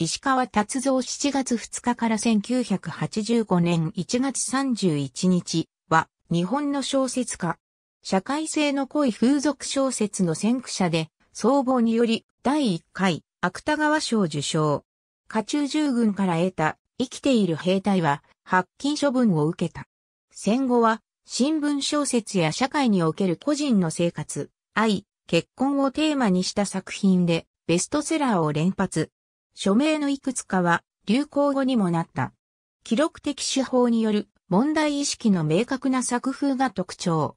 石川達造7月2日から1985年1月31日は日本の小説家。社会性の濃い風俗小説の先駆者で、総合により第1回芥川賞受賞。家中従軍から得た生きている兵隊は発禁処分を受けた。戦後は新聞小説や社会における個人の生活、愛、結婚をテーマにした作品でベストセラーを連発。署名のいくつかは流行語にもなった。記録的手法による問題意識の明確な作風が特徴。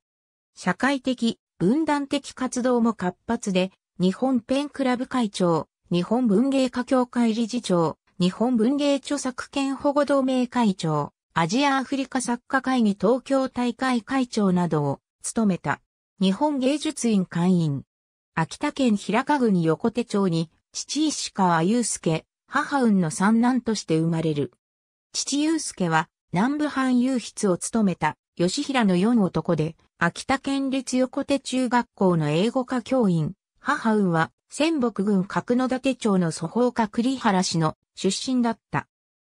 社会的、分断的活動も活発で、日本ペンクラブ会長、日本文芸家協会理事長、日本文芸著作権保護同盟会長、アジアアフリカ作家会議東京大会会長などを務めた。日本芸術院会員。秋田県平賀郡横手町に父石川祐介、母運の三男として生まれる。父祐介は南部藩唯筆を務めた吉平の四男で、秋田県立横手中学校の英語科教員、母運は仙北郡角館町の祖法家栗原氏の出身だった。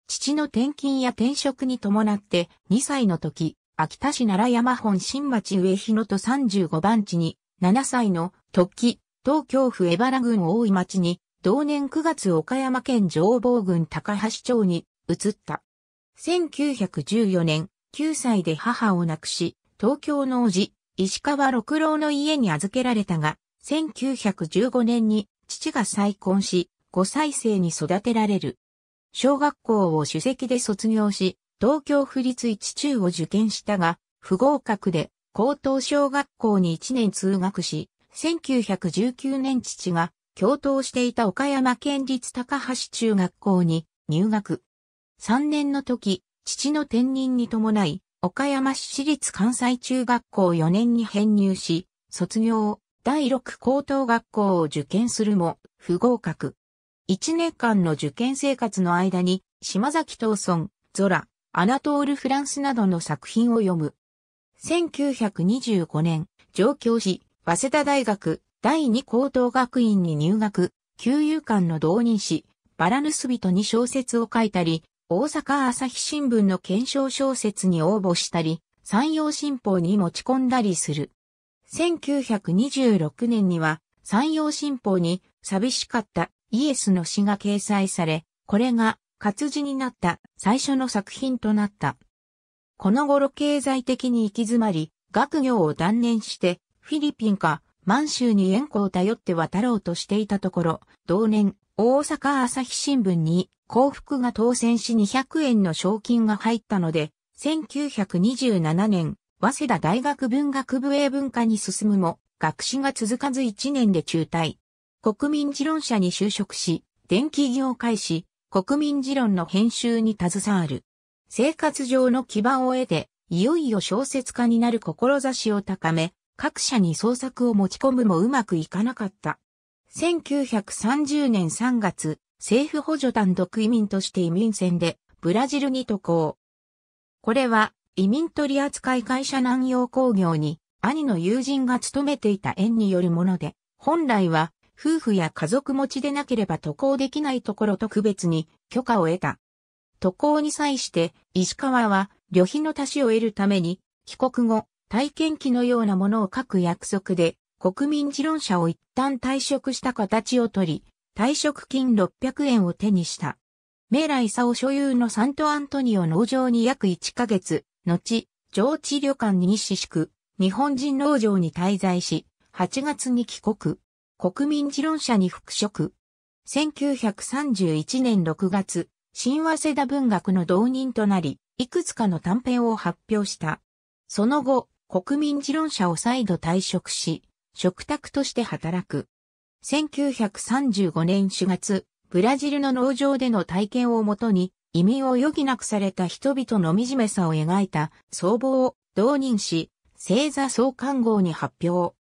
父の転勤や転職に伴って2歳の時、秋田市奈良山本新町上日野と35番地に、7歳の時、東京府江原郡大井町に同年9月岡山県上報郡高橋町に移った。1914年、9歳で母を亡くし、東京の叔父、石川六郎の家に預けられたが、1915年に父が再婚し、5歳生に育てられる。小学校を主席で卒業し、東京府立一中を受験したが、不合格で高等小学校に1年通学し、1919年父が共闘していた岡山県立高橋中学校に入学。3年の時、父の転任に伴い、岡山市立関西中学校4年に編入し、卒業、第6高等学校を受験するも、不合格。1年間の受験生活の間に、島崎藤村、ゾラ、アナトール・フランスなどの作品を読む。1925年、上京し、早稲田大学、第二高等学院に入学、旧友館の導入し、バラヌス人に小説を書いたり、大阪朝日新聞の検証小説に応募したり、山陽新報に持ち込んだりする。1926年には、山陽新報に寂しかったイエスの詩が掲載され、これが活字になった最初の作品となった。この頃経済的に行き詰まり、学業を断念してフィリピンか満州に縁故を頼って渡ろうとしていたところ、同年、大阪朝日新聞に幸福が当選し200円の賞金が入ったので、1927年、早稲田大学文学部英文化に進むも、学士が続かず1年で中退。国民持論社に就職し、電気業界し、国民持論の編集に携わる。生活上の基盤を得て、いよいよ小説家になる志を高め、各社に創作を持ち込むもうまくいかなかった。1930年3月、政府補助団独移民として移民船でブラジルに渡航。これは移民取扱会社南洋工業に兄の友人が勤めていた縁によるもので、本来は夫婦や家族持ちでなければ渡航できないところと区別に許可を得た。渡航に際して石川は旅費の足しを得るために帰国後体験記のようなものを書く約束で、国民持論者を一旦退職した形を取り、退職金600円を手にした。メーライサオ所有のサントアントニオ農場に約1ヶ月、後、上地旅館に西宿、日本人農場に滞在し、8月に帰国。国民持論者に復職。1931年6月、新早稲田文学の導人となり、いくつかの短編を発表した。その後、国民持論者を再度退職し、食卓として働く。1935年4月、ブラジルの農場での体験をもとに、移民を余儀なくされた人々の惨めさを描いた総合を導入し、星座創刊号に発表。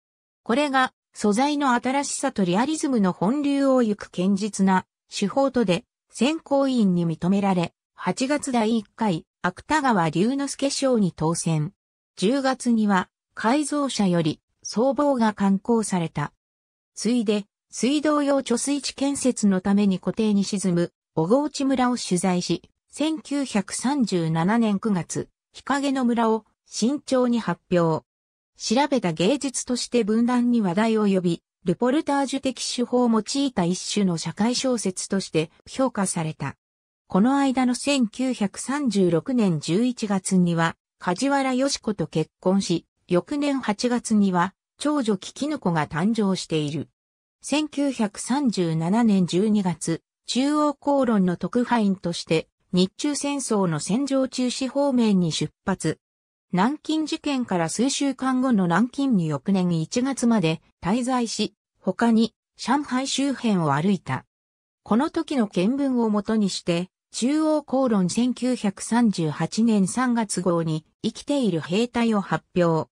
これが素材の新しさとリアリズムの本流を行く堅実な手法とで選考委員に認められ、8月第1回芥川龍之介賞に当選。10月には改造車より総帽が刊行された。ついで、水道用貯水池建設のために固定に沈む小河内村を取材し、1937年9月、日陰の村を慎重に発表。調べた芸術として分断に話題を呼び、ルポルタージュ的手法を用いた一種の社会小説として評価された。この間の1936年11月には、梶原よし子と結婚し、翌年8月には、長女キキヌコが誕生している。1937年12月、中央公論の特派員として、日中戦争の戦場中止方面に出発。南京事件から数週間後の南京に翌年1月まで滞在し、他に上海周辺を歩いた。この時の見聞をもとにして、中央公論1938年3月号に生きている兵隊を発表。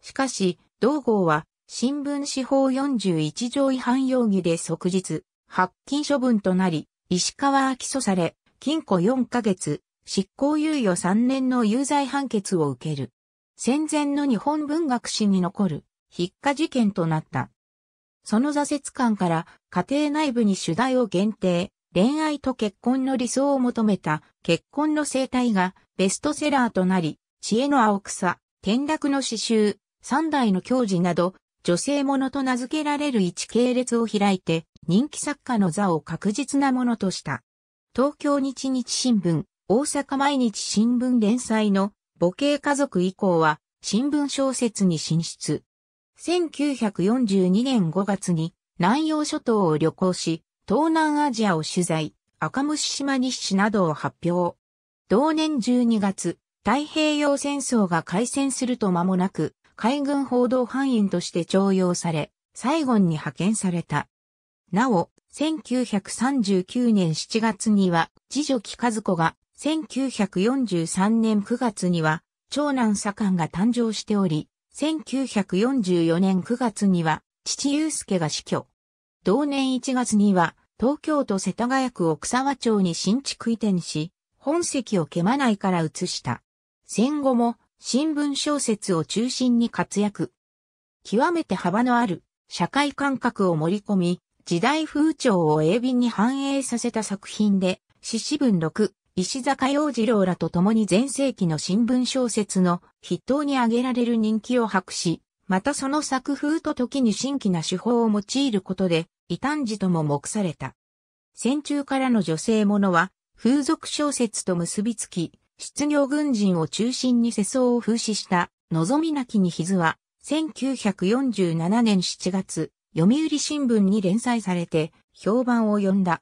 しかし、同号は新聞司法41条違反容疑で即日、発禁処分となり、石川は起訴され、禁錮4ヶ月、執行猶予3年の有罪判決を受ける。戦前の日本文学史に残る、筆下事件となった。その挫折感から家庭内部に主題を限定、恋愛と結婚の理想を求めた結婚の生態がベストセラーとなり、知恵の青草、転落の詩集、三代の教授など、女性ものと名付けられる一系列を開いて、人気作家の座を確実なものとした。東京日日新聞、大阪毎日新聞連載の母系家族以降は、新聞小説に進出。1942年5月に南洋諸島を旅行し、東南アジアを取材、赤虫島日誌などを発表。同年12月、太平洋戦争が開戦すると間もなく、海軍報道班員として徴用され、サイゴンに派遣された。なお、1939年7月には、次女木和子が、1943年9月には、長男左官が誕生しており、1944年9月には、父祐介が死去。同年1月には、東京都世田谷区奥沢町に新築移転し、本籍をケマ内から移した。戦後も新聞小説を中心に活躍。極めて幅のある社会感覚を盛り込み、時代風潮を鋭敏に反映させた作品で、獅子文6、石坂洋次郎らと共に前世紀の新聞小説の筆頭に挙げられる人気を博し、またその作風と時に新規な手法を用いることで、異端児とも目された。戦中からの女性者は、風俗小説と結びつき、失業軍人を中心に世相を風刺した、望みなきにずは、1947年7月、読売新聞に連載されて、評判を呼んだ。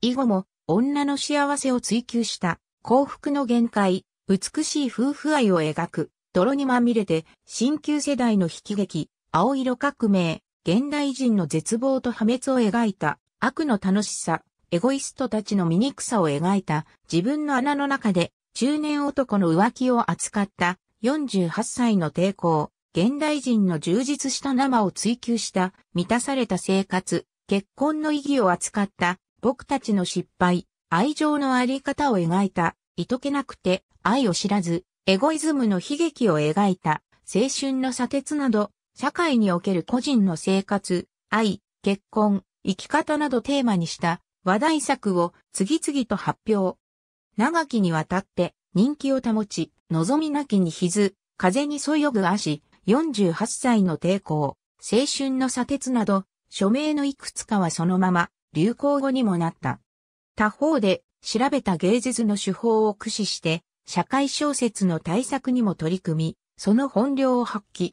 以後も、女の幸せを追求した、幸福の限界、美しい夫婦愛を描く、泥にまみれて、新旧世代の悲劇、青色革命、現代人の絶望と破滅を描いた、悪の楽しさ、エゴイストたちの醜さを描いた、自分の穴の中で、中年男の浮気を扱った、48歳の抵抗、現代人の充実した生を追求した、満たされた生活、結婚の意義を扱った、僕たちの失敗、愛情のあり方を描いた、いとけなくて、愛を知らず、エゴイズムの悲劇を描いた青春の砂鉄など、社会における個人の生活、愛、結婚、生き方などテーマにした話題作を次々と発表。長きにわたって人気を保ち、望みなきにひず、風にそよぐ足、48歳の抵抗、青春の砂鉄など、署名のいくつかはそのまま流行語にもなった。他方で調べた芸術の手法を駆使して社会小説の対策にも取り組み、その本領を発揮。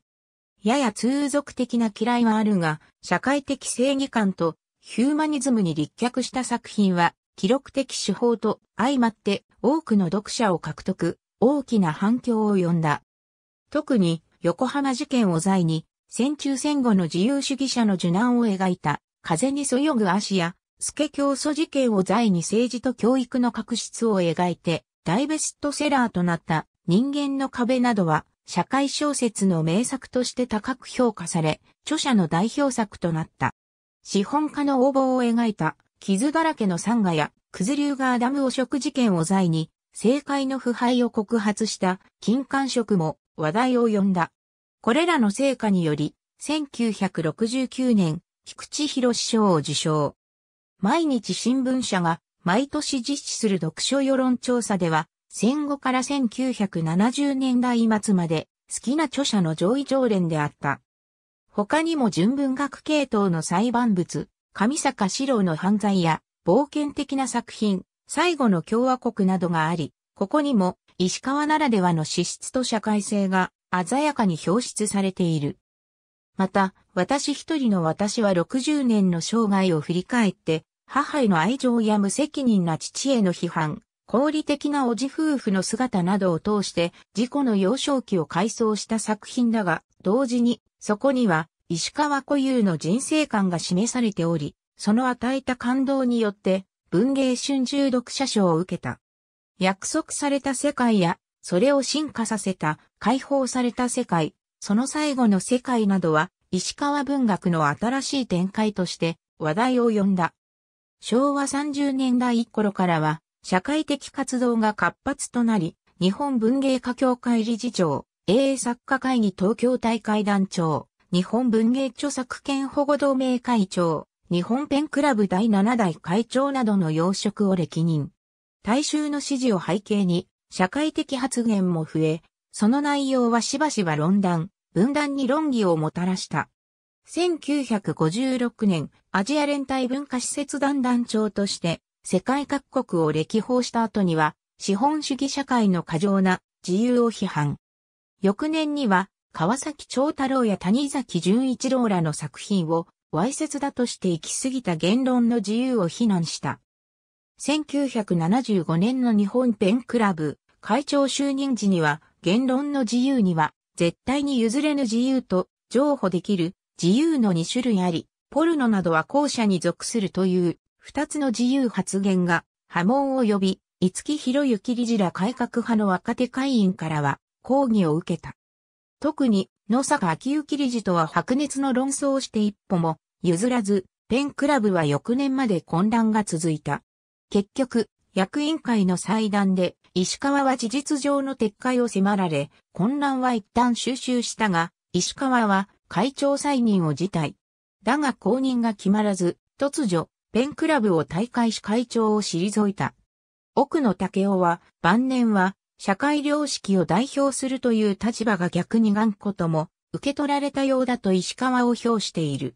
やや通俗的な嫌いはあるが、社会的正義感とヒューマニズムに立脚した作品は、記録的手法と相まって多くの読者を獲得、大きな反響を呼んだ。特に横浜事件を罪に、戦中戦後の自由主義者の受難を描いた、風にそよぐ足や、助教祖事件を罪に政治と教育の確執を描いて、大ベストセラーとなった人間の壁などは社会小説の名作として高く評価され、著者の代表作となった。資本家の横暴を描いた傷だらけのサンガや、クズ流がダム汚職事件を罪に、政界の腐敗を告発した金管職も話題を呼んだ。これらの成果により、1969年、菊池博賞を受賞。毎日新聞社が毎年実施する読書世論調査では、戦後から1970年代末まで好きな著者の上位常連であった。他にも純文学系統の裁判物、上坂史郎の犯罪や冒険的な作品、最後の共和国などがあり、ここにも石川ならではの資質と社会性が鮮やかに表出されている。また、私一人の私は60年の生涯を振り返って、母への愛情や無責任な父への批判、合理的なおじ夫婦の姿などを通して自己の幼少期を回想した作品だが、同時にそこには石川固有の人生観が示されており、その与えた感動によって文芸春秋読者賞を受けた。約束された世界や、それを進化させた解放された世界、その最後の世界などは石川文学の新しい展開として話題を呼んだ。昭和30年代頃からは、社会的活動が活発となり、日本文芸家協会理事長、英作家会議東京大会団長、日本文芸著作権保護同盟会長、日本ペンクラブ第7代会長などの要職を歴任。大衆の支持を背景に、社会的発言も増え、その内容はしばしば論断、分断に論議をもたらした。1956年、アジア連帯文化施設団団長として、世界各国を歴訪した後には、資本主義社会の過剰な自由を批判。翌年には、川崎長太郎や谷崎潤一郎らの作品を、わいせつだとして行き過ぎた言論の自由を非難した。1975年の日本ペンクラブ会長就任時には言論の自由には絶対に譲れぬ自由と譲歩できる自由の2種類あり、ポルノなどは後者に属するという二つの自由発言が波紋を呼び、五木博之理事ら改革派の若手会員からは抗議を受けた。特に野坂昭之理事とは白熱の論争をして一歩も譲らず、ペンクラブは翌年まで混乱が続いた。結局、役員会の祭壇で石川は事実上の撤回を迫られ、混乱は一旦収集したが、石川は会長再任を辞退。だが後任が決まらず、突如、ペンクラブを退会し会長を退いた。奥野武雄は、晩年は、社会良識を代表するという立場が逆に頑固とも、受け取られたようだと石川を評している。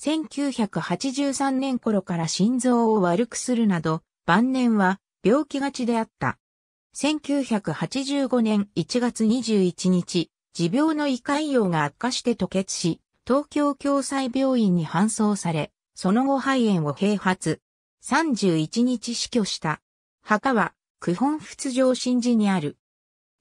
1983年頃から心臓を悪くするなど、晩年は病気がちであった。1985年1月21日、持病の胃潰瘍が悪化して吐血し、東京共済病院に搬送され、その後肺炎を併発。31日死去した。墓は、九本仏上神寺にある。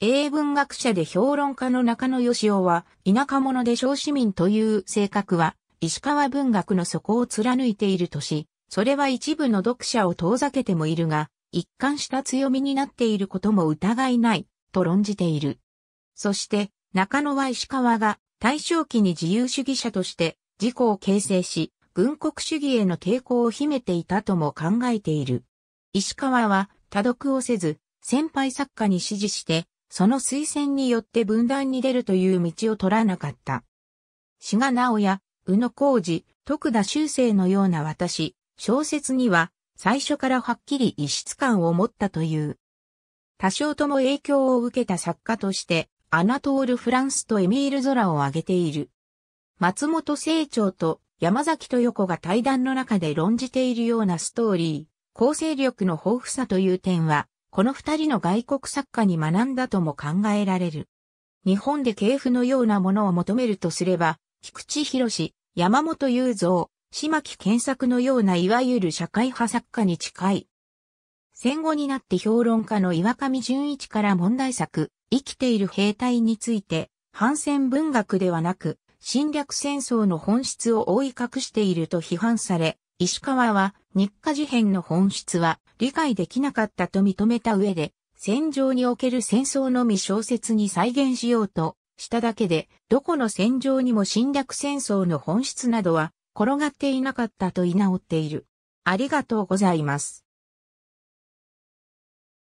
英文学者で評論家の中野義雄は、田舎者で小市民という性格は、石川文学の底を貫いているとし、それは一部の読者を遠ざけてもいるが、一貫した強みになっていることも疑いない、と論じている。そして、中野は石川が大正期に自由主義者として自己を形成し、軍国主義への抵抗を秘めていたとも考えている。石川は多読をせず、先輩作家に指示して、その推薦によって分断に出るという道を取らなかった。志賀直也、宇野浩二、徳田修正のような私、小説には最初からはっきり異質感を持ったという。多少とも影響を受けた作家として、アナトール・フランスとエミール・ゾラを挙げている。松本清張と山崎豊子が対談の中で論じているようなストーリー、構成力の豊富さという点は、この二人の外国作家に学んだとも考えられる。日本で系譜のようなものを求めるとすれば、菊池博山本雄三、島木健作のようないわゆる社会派作家に近い。戦後になって評論家の岩上淳一から問題作、生きている兵隊について、反戦文学ではなく、侵略戦争の本質を覆い隠していると批判され、石川は日課事変の本質は理解できなかったと認めた上で、戦場における戦争のみ小説に再現しようとしただけで、どこの戦場にも侵略戦争の本質などは転がっていなかったと言い直っている。ありがとうございます。